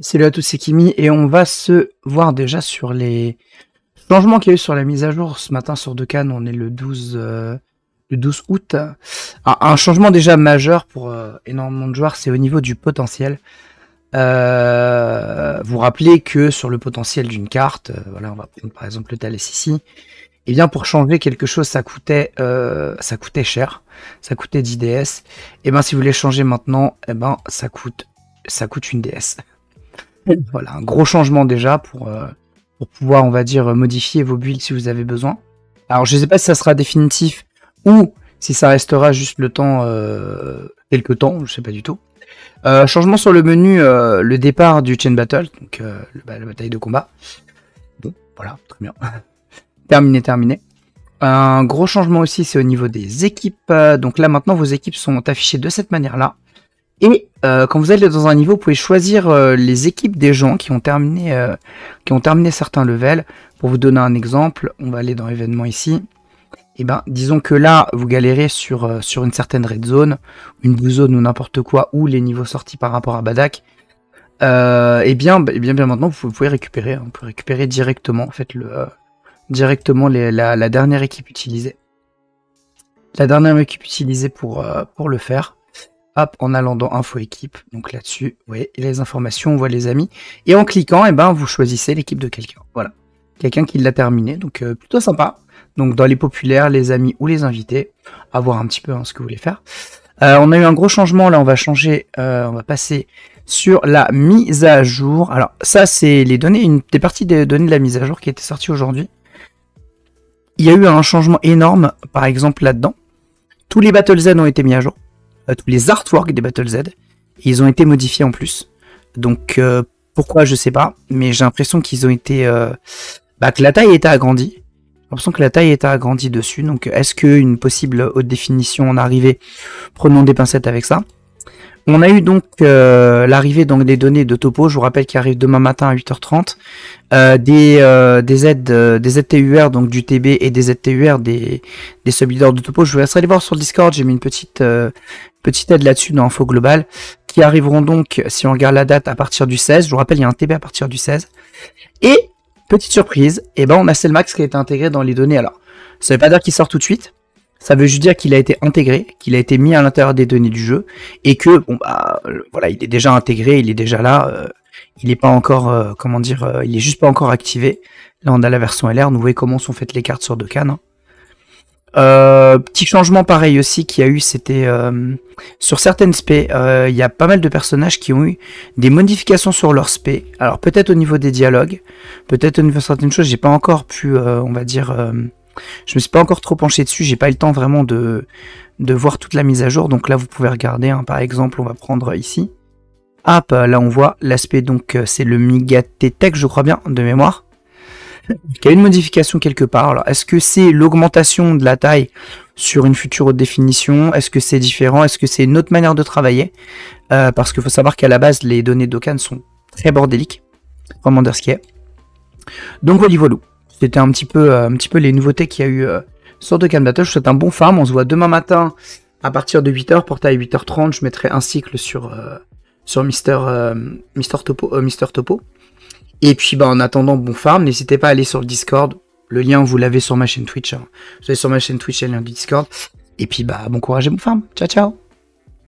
Salut à tous, c'est Kimi et on va se voir déjà sur les changements qu'il y a eu sur la mise à jour ce matin sur Decan. On est le 12, euh, août. Un, changement déjà majeur pour euh, énormément de joueurs, c'est au niveau du potentiel. Euh, vous rappelez que sur le potentiel d'une carte, voilà, on va prendre par exemple le Thales ici. Et eh bien pour changer quelque chose, ça coûtait, ça coûtait cher, ça coûtait 10 DS. Et eh bien si vous voulez changer maintenant, eh ben ça coûte, ça coûte une DS. Voilà, un gros changement déjà pour, euh, pour pouvoir, on va dire, modifier vos builds si vous avez besoin. Alors, je ne sais pas si ça sera définitif ou si ça restera juste le temps, euh, quelques temps, je ne sais pas du tout. Euh, changement sur le menu, le départ du Chain Battle, donc la bataille de combat. Bon, voilà, très bien. terminé, terminé. Un gros changement aussi, c'est au niveau des équipes. Donc là, maintenant, vos équipes sont affichées de cette manière-là. Et euh, quand vous allez dans un niveau, vous pouvez choisir euh, les équipes des gens qui ont terminé, euh, qui ont terminé certains levels. Pour vous donner un exemple, on va aller dans événement ici. Et eh ben, disons que là, vous galérez sur, sur une certaine red zone, une blue zone ou n'importe quoi, ou les niveaux sortis par rapport à Badak. et eh eh bien, bien, maintenant, vous pouvez récupérer, on hein. peut récupérer directement, en fait, le, directement la, dernière équipe utilisée. La dernière équipe utilisée pour, pour le faire hop, en allant dans Info équipe. Donc là-dessus, vous voyez les informations, on voit les amis. Et en cliquant, eh ben, vous choisissez l'équipe de quelqu'un. Voilà. Quelqu'un qui l'a terminé. Donc euh, plutôt sympa. Donc dans les populaires, les amis ou les invités. À voir un petit peu hein, ce que vous voulez faire. Euh, on a eu un gros changement. Là, on va changer. Euh, on va passer sur la mise à jour. Alors ça, c'est les données, une des parties des données de la mise à jour qui était sortie aujourd'hui. Il y a eu un changement énorme, par exemple là-dedans. Tous les Battle Z ont été mis à jour tous les artworks des Battle Z. Ils ont été modifiés en plus. Donc euh, pourquoi je sais pas, mais j'ai l'impression qu'ils ont été euh, bah, que la taille était agrandie. J'ai l'impression que la taille était agrandie dessus. Donc est-ce qu'une possible haute définition en arrivée Prenons des pincettes avec ça. On a eu donc euh, l'arrivée donc des données de Topo. Je vous rappelle qu'il arrive demain matin à 8h30 euh, euh, des des aides des ZTUR donc du TB et des ZTUR des des de Topo. Je vous laisserai les voir sur le Discord. J'ai mis une petite petite aide là-dessus dans Info Global qui arriveront donc si on regarde la date à partir du 16. Je vous rappelle il y a un TB à partir du 16 et petite surprise. Et eh ben on a Selmax qui a été intégré dans les données. Alors ça veut pas dire qu'il sort tout de suite ça veut juste dire qu'il a été intégré, qu'il a été mis à l'intérieur des données du jeu, et que bon bah euh, voilà, il est déjà intégré, il est déjà là, euh, il n'est pas encore euh, comment dire, il est juste pas encore activé. Là on a la version LR, nous voyez comment sont faites les cartes sur Dokkan. Hein. petit changement pareil aussi qu'il y a eu, c'était sur certaines spé, il y a pas mal de personnages qui ont eu des modifications sur leur spé. Alors peut-être au niveau des dialogues, peut-être au niveau de certaines choses, j'ai pas encore pu, on va dire, je ne me suis pas encore trop penché dessus, j'ai pas eu le temps vraiment de, de voir toute la mise à jour. Donc là, vous pouvez regarder. Hein. Par exemple, on va prendre ici. Hop, là on voit l'aspect, donc euh, c'est le Migate Tech, je crois bien, de mémoire. y a une modification quelque part. Alors, est-ce que c'est l'augmentation de la taille sur une future haute définition Est-ce que c'est différent Est-ce que c'est une autre manière de travailler euh, Parce qu'il faut savoir qu'à la base, les données d'Ocan sont très bordéliques. Vraiment dire ce qui est. Donc niveau loup. C'était un petit peu, euh, un petit peu les nouveautés qu'il y a eu euh, sur de Data. Je vous souhaite un bon farm. On se voit demain matin à partir de 8h. Portail 8h30. Je mettrai un cycle sur, euh, sur Mister, Mister Topo, Mister Topo. Et puis, bah, en attendant, bon farm. N'hésitez pas à aller sur le Discord. Le lien, vous l'avez sur ma chaîne Twitch. Hein. Vous avez sur ma chaîne Twitch le lien du Discord. Et puis, bah, bon courage et bon farm. Ciao, ciao.